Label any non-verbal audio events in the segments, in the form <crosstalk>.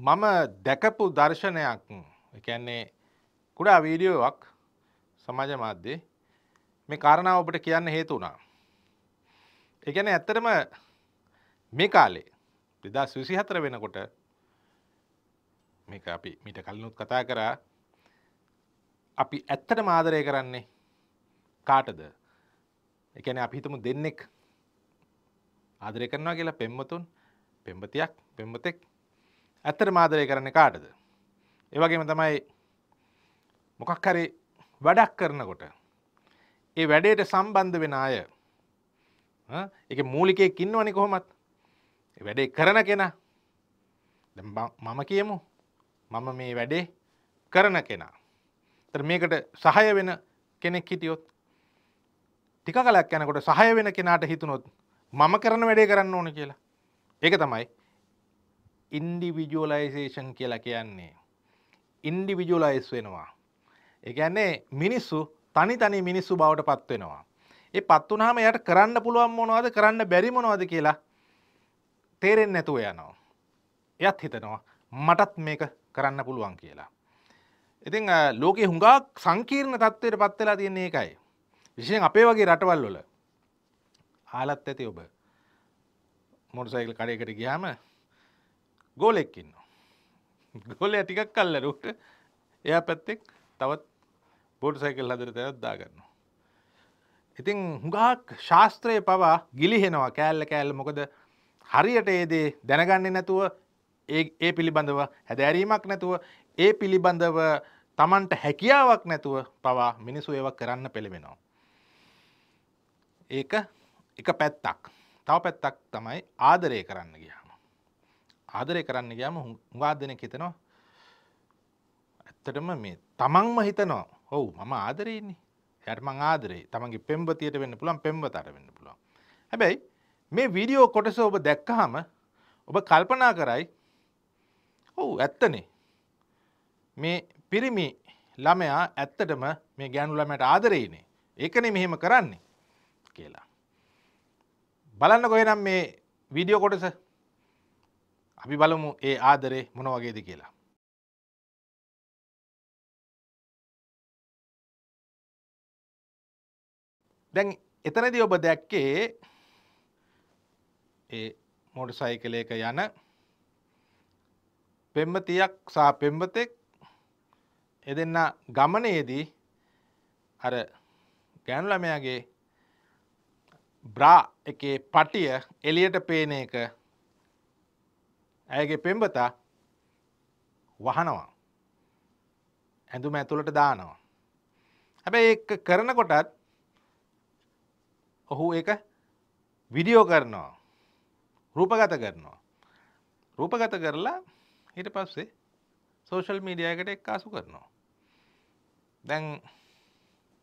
මම දැකපු දර්ශනයක් එකන්නේ කුඩා වීඩියෝවක් සමාජ මාධ්‍යේ මේ කාරණාව ඔබට කියන්න හේතු වුණා. එකන ඇත්තටම මේ කාලේ දෙදා සවිසි හතර වෙනකොට මේක අපි මිට කලනුත් කතා කරා අපි ඇත්තට මාදරය කරන්නේ කාටද එකන අපි හිතමු දෙන්නෙක් ආදරය කරනවා කියලා පෙම්මතුන් පෙම්බතියක් පෙම්බතෙක් ඇත්තට මාදරය කරන්නේ කාටද. ඒවගේම තමයි මොකක් හරි වැඩක් කරනකොට. ඒ වැඩේට සම්බන්ධ වෙන අය එක මූලිකයක් ඉන්නවනි කොහොමත් වැඩේ කරන කෙන මම කියමු මම මේ වැඩේ කරන කෙනා. ත මේකට සහය වෙන කෙනෙක් හිටියොත් ටික කලක් යැනකොට සහය වෙන කෙනාට හිතුනොත් මම කරන වැඩේ කරන්න ඕන කියලා. ඒක තමයි ඉන්ඩිවිජුවලයිසේෂන් කියලා කියන්නේ. ඉන්ඩිවිජුලයිස් වෙනවා. එකන්නේ මිනිස්සු තනි තනි මිනිස්සු බවට පත්වෙනවා. ඒ පත්වනාම යට කරන්න පුළුවන් මොනවාද කරන්න බැරිමනවාද කියලා තේරෙන් නැතුව යනවා. එයත් හිතනවා මටත් මේක කරන්න පුළුවන් කියලා. ඉතිං ලෝකෙ හුඟක් සංකීර්ණ තත්ත්වයට පත්වෙලා තියන්නේ එකයි. විශයෙන් අපේ වගේ රටවල්ලොල ආලත් ඇති ඔබ මොඩසයිකල් කඩයකට ගියාම ගෝලෙක් ඉන්නවා. ගෝලයා ටිකක් කල්ලරුට එයා පැත්තෙක් තවත් බෝඩ් සයිකල් හදර තැනත් දාගන්නවා. ඉතින් හුඟක් ශාස්ත්‍රය පවා ගිලිහෙනවා කෑල්ල කෑල්ල මොකද හරියට ඒදේ දැනගන්නේ නැතුව ඒ පිළිබඳව හැදැරීමක් නැතුව ඒ පිළිබඳව තමන්ට හැකියාවක් නැතුව පවා මිනිසු ඒවක් කරන්න පෙළවෙනවා. ඒක එක පැත්තක් තව පැත්තක් තමයි ආදරය කරන්න ගිය. ආදරය කරන්න ගියාම හුඟා දෙනෙක් හිතනවා ඇත්තටම මේ තමන්ම හිතනවා ඔව් මම ආදරේ ඉන්නේ එයාට මං ආදරේ තමන්ගේ පෙම්වතියට වෙන්න පුළුවන් පෙම්වතට වෙන්න පුළුවන් හැබැයි මේ වීඩියෝ කොටස ඔබ දැක්කහම ඔබ කල්පනා කරයි ඔව් ඇත්තනේ මේ පිරිමි ළමයා ඇත්තටම මේ ගෑනු ළමයට ආදරේනේ ඒකනේ මෙහෙම කරන්නේ කියලා බලන්න කොහෙනම් මේ වීඩියෝ කොටස අපි බලමු ඒ ආදරේ මොන වගේද කියලා. දැන් එතනදී ඔබ දැක්කේ ඒ මෝටසයිකලයක යන පෙම්මතියක් සහ පෙම්බතෙක් එදෙන්න ගමනයේදී අර ගෑනුලමයාගේ බ්‍රා එකේ පටිය එලියට පේන එක ඇයගේ පෙම්බතා වහනවා. ඇඳුම ඇතුළට දානවා. හැබැයි ඒ කරනකොටත් ඔහු ඒක විඩියෝ කරනවා. රූපගත කරනවා. රූපගත කරලා ඊට පස්සේ සෝෂල් මීඩියයකට එක් ආසු කරනවා. දැන්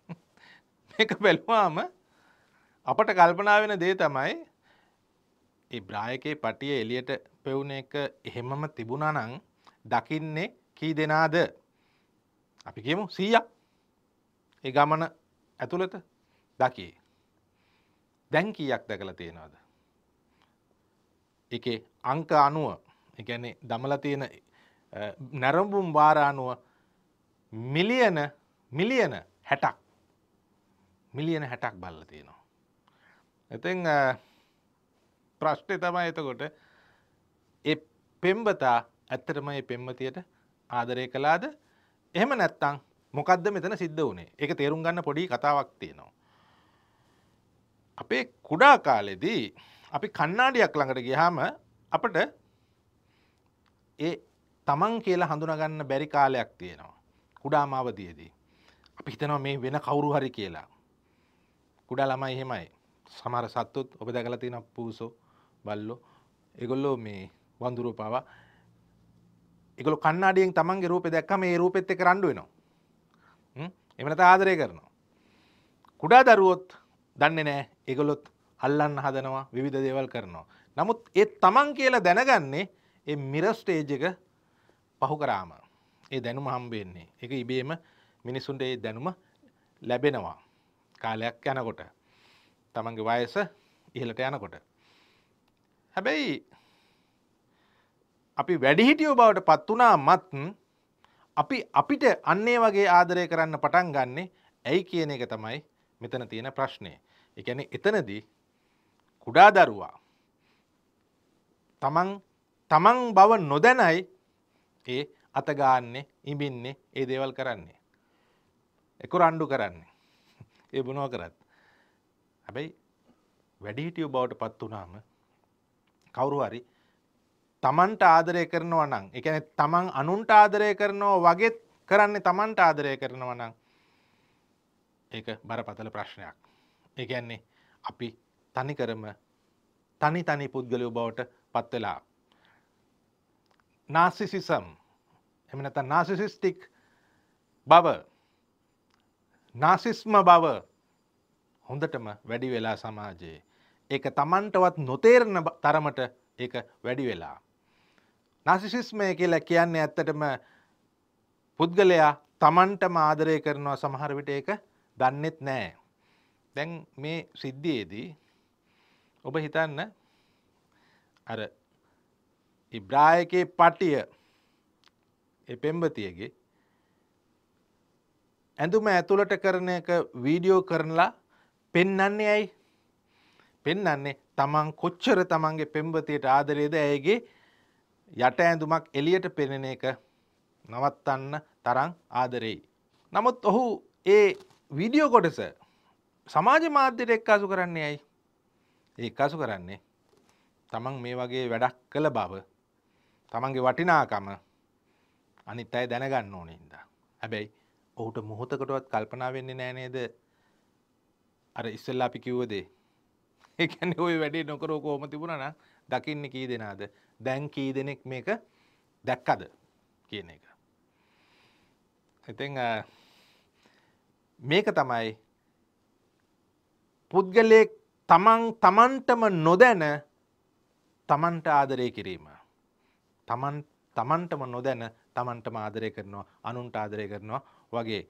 <laughs> මේක බැලවාම අපට කල්පනා වෙන දේ තමයි ඒ බ්‍රායකේ පටිය එලියට පෙවුන එක එහෙමම තිබුණනං දකින්නේ කී දෙනාද අපි කියමු සීය ඒ ගමන ඇතුළත දකි දැන් කීයක් දැකල තියෙනවාද එක අංක අනුව එකැනේ දමල තියෙන නැරඹුම් භාරානුව මිලියන මිලියන හැටක් මිලියන හැටක් බල්ල තියෙනවා. එතින් ප්‍රශ්ටය තමයි එතකොට ඒ පෙම්වතා ඇත්තටම ඒ පෙම්වතියට ආදරය කළාද එහෙම නැත්තං මොකක්ද මෙතන සිද්ධ වනේ එක තේරුම් ගන්න පොඩි කතාවක් තියෙනවා. අපේ කුඩා කාලෙදී අපි කන්නාඩියක් ළඟට ගියහම අපට ඒ තමන් කියලා හඳුනගන්න බැරි කාලයක් තියෙනවා කුඩාමාවදයේදී. අපි හිතනවා මේ වෙන කවුරු හරි කියලා. කුඩා ළමයි එහෙමයි සමර සත්තුත් ඔබ දැකලා තියෙන පූසෝ බල්ලෝ එගොල්ලෝ මේ වඳුරෝපාව එකල කන්නාඩියෙන් තමන්ගේ රූපෙ දැක්කම ඒ රූපෙත් එක රණ්ඩු වෙනවා එමනත ආදරය කරනවා කුඩා දරුවොත් දන්නේ නෑ එකලොත් අල්ලන්න හදනවා විවිධ දේවල් කරනවා නමුත් ඒ තමන් කියලා දැනගන්නේ ඒ මිරස්ටේජ් එක පහු කරාම ඒ දැනුම හම්බෙන්නේ එක ඉබේම මිනිසුන්ට ඒ දැනුම ලැබෙනවා කාලයක් යනකොට තමන්ගේ වයස ඉහලට යනකොට හැබැයි අපි වැඩිහිටියෝ බවට පත් වනා මත් අපි අපිට අන්නේ වගේ ආදරය කරන්න පටන් ගන්නේ ඇයි කියන එක තමයි මෙතන තියෙන ප්‍රශ්නය. එකැන එතනදී කුඩා දරුවා තමන් තමන් බව නොදැනයි ඒ අතගාන්නේ ඉබින්නේ ඒ දේවල් කරන්නේ. එකුර අණ්ඩු කරන්නේ. ඒ බුණුව කරත්. හැබැයි වැඩිහිටියෝ බවට පත් වනාම කවුරු හරි තමන්ට ආදරය කරනවා නම් එකන තමන් අනුන්ට ආදරය කරනවා වගෙත් කරන්නේ තමන්ට ආදරය කරනවා නම් ඒ බරපතල ප්‍රශ්නයක් ඒගැන්නේ අපි තනිකරම තනි තනි පුද්ගලයෝ බවට පත්වෙලා නාසිසිසම් එමනත නාසිසිස්ටික් බව නාසිස්ම බව හොඳටම වැඩි වෙලා සමාජයේ ඒක තමන්ටවත් නොතේරණ තරමට ඒක වැඩි වෙලා නසිශිස්මය කියලා කියන්නේ ඇත්තටම පුද්ගලයා තමන්ටම ආදරය කරනවා සමහර විට ඒක දන්නෙත් නෑ. දැන් මේ සිද්ධියේදී ඔබ හිතන්න අර ඉබ්‍රායකේ පටිය පෙම්බතියගේ ඇඳුම ඇතුළට කරන එක වීඩියෝ කරනලා පෙන්නන්නේ ඇයි පෙන්නන්නේ තමන් කොච්චර තමන්ගේ පෙම්බතියට ආදරේද ඇයගේ යට ඇඳුමක් එලියට පෙනෙන එක නවත්තන්න තරම් ආදරෙයි. නමුත් ඔහු ඒ විඩියෝ කොටස සමාජ මාධ්‍යයට එක්කාසු කරන්නේ ඇයි. ඒ එක්කාසු කරන්නේ තමන් මේ වගේ වැඩක් කළ බව තමන්ගේ වටිනාකම අනිත් අය දැනගන්න ඕන හින්දා. හැබැයි ඔහුට මුහොතකටවත් කල්පනා වෙන්නේ නෑ නේද අර ඉස්සෙල්ලා අපි කිව්ව දේ. ඒ කියන්නේ ওই වැඩේ නොකරව කොහොම තිබුණා නම් දකින්න කී දෙනාද දැන් කී දෙනෙක් මේක දැක්කද කියන එක. ඉතින් මේක තමයි පුද්ගලයෙක් තමන් තමන්ටම නොදැන තමන්ට ආදරය කිරීම. තමන් තමන්ටම නොදැන තමන්ටම ආදරය කරනවා අනුන්ට ආදරය කරනවා වගේ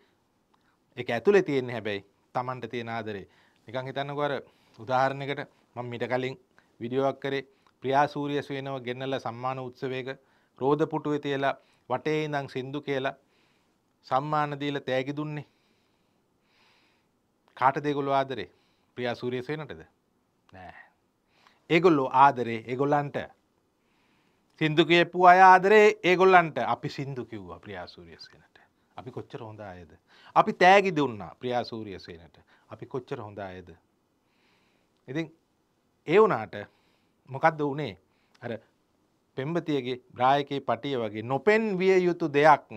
එක ඇතුළේ තියෙන්නේ හැබැයි තමන්ට තියෙන ආදරේ නිකං හිතන්නකො අර උදාහරණයකට මම මිට කලින් විඩියෝවක් කරේ ප්‍රියාසූරිය සේනව ගෙන්නල සම්මාන උත්සවයක රෝධපුටුවේ තියලා වටේ ඉඳන් සින්දු කියලා සම්මාන දීලා තෑගි දුන්නේ. කාටද ඒගොල්ලෝ ආදරේ? ප්‍රියාසූරිය සේනටද? නෑ. ඒගොල්ලෝ ආදරේ ඒගොල්ලන්ට. සින්දු කියපු අය ආදරේ ඒගොල්ලන්ට අපි සින්දු කිව්වා ප්‍රියාසූරිය සේනට. අපි කොච්චර හොඳ අයද? අපි තෑගි දුන්නා ප්‍රියාසූරිය සේනට. අපි කොච්චර හොඳ අයද? ඉතින් ඒ වුණාට මොකක්ද වනේ අර පෙම්බතියගේ බ්‍රායකයේ පටිය වගේ නොපෙන් විය යුතු දෙයක්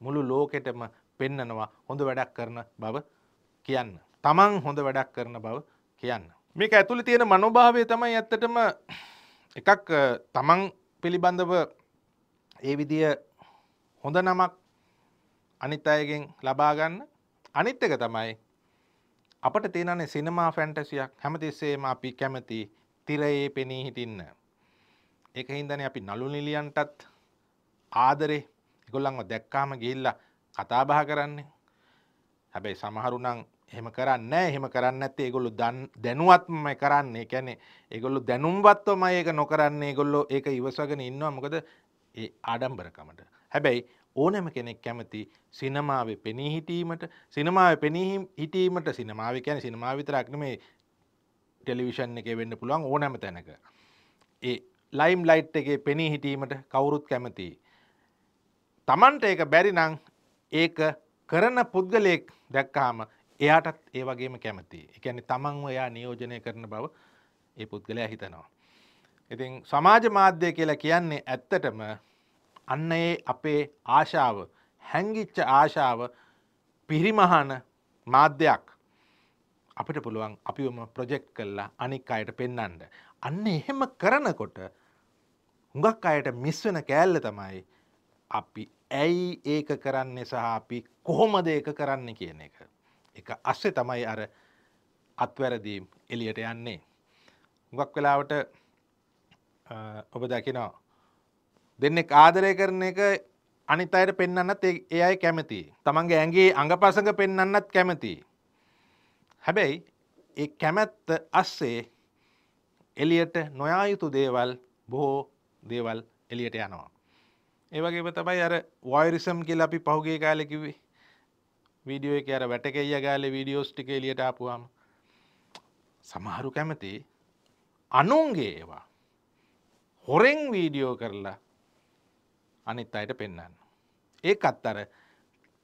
මුළු ලෝකෙටම පෙන්නනවා හොඳ වැඩක් කරන බව කියන්න. තමන් හොඳ වැඩක් කරන බව කියන්න. මේක ඇතුළි තියෙන මනෝභාවය තමයි ඇත්තටම එකක් තමන් පිළිබඳව ඒ විදිය හොඳ නමක් අනිත් අයගෙන් ලබාගන්න අනිත් එක තමයි අපට තියෙනනේ සිනමා ෆැන්ටසියක් හැමතිස්සේම අපි කැමති තිරයේ පෙනී හිටින්න. ඒක හින්දනේ අපි නලු නිලියන්ටත් ආදරේ ඒගොල්ලන්ව දැක්කාම ගිහිල්ලා කතා බහ කරන්නේ. හැබැයි සමහරු නම් එහෙම කරන්නේ නැහැ. එහෙම කරන්නේ නැත්තේ ඒගොල්ලෝ දැනුවත්මයි කරන්නේ. ඒ කියන්නේ ඒගොල්ලෝ දැනුම්වත්වමයි ඒක නොකරන්නේ. ඒගොල්ලෝ ඒක ඉවසගෙන ඉන්නවා. මොකද ඒ ආඩම්බරකමට. හැබැයි ඕනෑම කෙනෙක් කැමති සිනමාවේ පෙනී හිටීමට සිනමාවේ පෙනී හිටීමට සිනමාව කියන සිනමාව විතරක් නෙමේ ටෙලිවිෂන් එක වෙන්න පුළුවන් ඕනෑම තැනක ඒ ලයිම් ලයිට් එකේ පෙනී හිටීමට කවුරුත් කැමති තමන්ට ඒක බැරි නං ඒක කරන පුද්ගලයෙක් දැක්කාම එයාටත් ඒ වගේම කැමති එකන්නේ තමන්ව එයා නියෝජනය කරන බව ඒ පුද්ගලයා හිතනවා ඉතින් සමාජ මාධ්‍ය කියලා කියන්නේ ඇත්තටම අන්න ඒ අපේ ආශාව හැංගිච්ච ආශාව පිරිමහන මාධ්‍යයක් අපිට පුළුවන් අපිම ප්‍රොජෙක්් කල්ලා අනික් අයට පෙන්නන්ඩ. අන්න එහෙම කරනකොට හුඟක් අයට මිස්වෙන කෑල්ල තමයි අපි ඇයි ඒක කරන්නේ සහ අපි කොහොමද ඒක කරන්න කියන එක. එක අස්සේ තමයි අර අත්වැරදීම් එලියට යන්නේ. හුඟක් වෙලාවට ඔබ දකිනෝ දෙන්නෙක් ආදරය කරන එක අනිත් අයට පෙන්න්නත් ඒ අයි කැමති. තමන්ගේ ඇගේ අඟ පසඟ පෙන්න්නත් කැමති. හැබැයි ඒ කැමැත්ත අස්සේ එලියට නොයා යුතු දේවල් බොහෝ දේවල් එලියට යනවා. ඒවගේම තමයි අර වයිරිසම් කියලා අපි පහුගේ කාලෙකිවේ වීඩියෝ එක අර වැටකෙය ගාල වීඩියෝස් ටික එලියට ආපුවාම සමහරු කැමති අනුන්ගේ ඒවා හොරෙන් වීඩියෝ කරලා අනිත් අයට පෙන්න්න. ඒකත් අර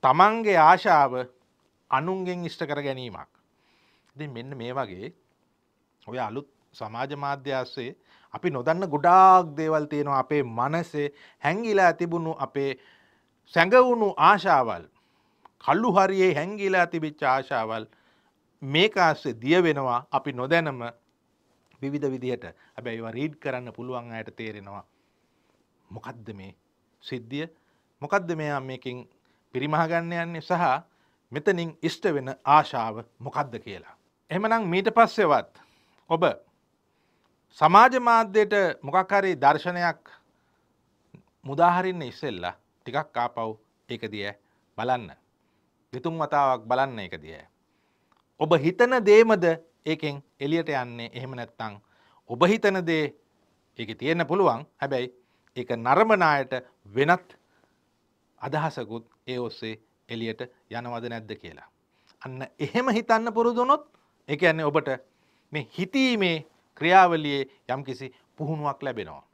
තමන්ගේ ආශාව අනුන්ගෙන් ඉෂ්ට කර ගැනීමක්. ඉතින් මෙන්න මේ වගේ ඔය අලුත් සමාජ මාධ්‍ය ආස්සේ අපි නොදන්න ගොඩාක් දේවල් තියෙනවා අපේ මනසේ හැංගිලා තිබුණු අපේ සැඟවුණු ආශාවල් කල්ලු හරියේ හැංගිලා තිබිච්ච ආශාවල් මේක ආස්සේ දිය වෙනවා අපි නොදැනම විවිධ විදිහට හැබැයි ඒවා රීඩ් කරන්න පුළුවන් අයට තේරෙනවා මොකද්ද මේ සිද්ධිය මොකද්ද මෙයා මේකින් පිරිමහගන්න යන්නේ සහ මෙතනින් ඉෂ්ට වෙන ආශාව මොකද්ද කියලා එමනම් මීට පස්සෙවත් ඔබ සමාජ මාධ්‍යයට මොකක්හරි දර්ශනයක් මුදාහරින්න ඉස්සෙල්ලා ටිකක් කාපව් ඒක දිය බලන්න. විතුම් වතාවක් බලන්න එක දිය. ඔබ හිතන දේමද ඒකෙන් එලියට යන්නේ එහෙම නැත්තං. ඔබ හිතන දේ ඒක තියෙන්න පුළුවන් හැබැයි ඒ නරමනායට වෙනත් අදහසකුත් ඒ ඔස්සේ එලියට යනවද නැද්ද කියලා. අන්න එහෙම හිතන්න පුරුදුනොත් එක යන්නේ ඔබට මේ හිතීමේ ක්‍රියාවලියේ යම් කිසි පුහුණුවක් ලැබෙනවා.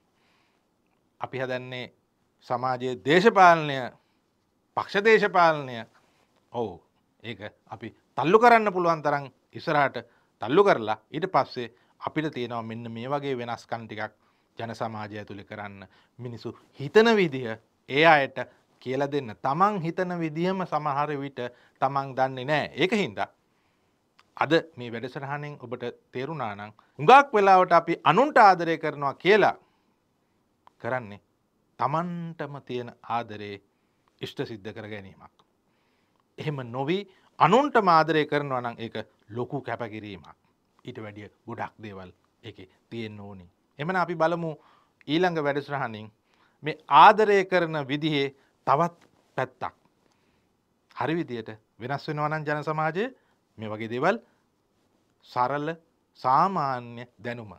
අපි හදන්නේ සමාජයේ දේශපාලනය පක්ෂ දේශපාලනය ඔවු ඒක අපි තල්ලු කරන්න පුළුවන් තරන් ඉස්සරහට තල්ලු කරලා ඊට පස්සේ අපිට තියෙනවා මෙන්න මේ වගේ වෙනස්කන් ටිකක් ජන සමාජය ඇතුළි කරන්න මිනිසු හිතන විදිහ ඒ අයට කියල දෙන්න තමන් හිතන විදිහම සමහර විට තමන් දන්නේ නෑ ඒක හින්දා අද මේ වැඩසටහනෙන් ඔබට තේරුණානං හුඟක් වෙලාවට අපි අනුන්ට ආදරය කරනවා කියලා කරන්නේ තමන්ටම තියෙන ආදරේ ඉෂ්ට සිද්ධ කර ගැනීමක්. එහෙම නොවී අනුන්ට මාදරය කරනවා නම් ඒක ලොකු කැපකිරීමක් ඊට වැඩිය ගොඩක් දේවල් එක තියෙන් ඕනි. එමන අපි බලමු ඊළඟ වැඩසරහනින් මේ ආදරය කරන විදිහේ තවත් පැත්තක්. හරි විදියට වෙනස් වෙනවනන් ජන සමාජයේ මේ වගේ දේවල් සරල සාමාන්‍ය දැනුම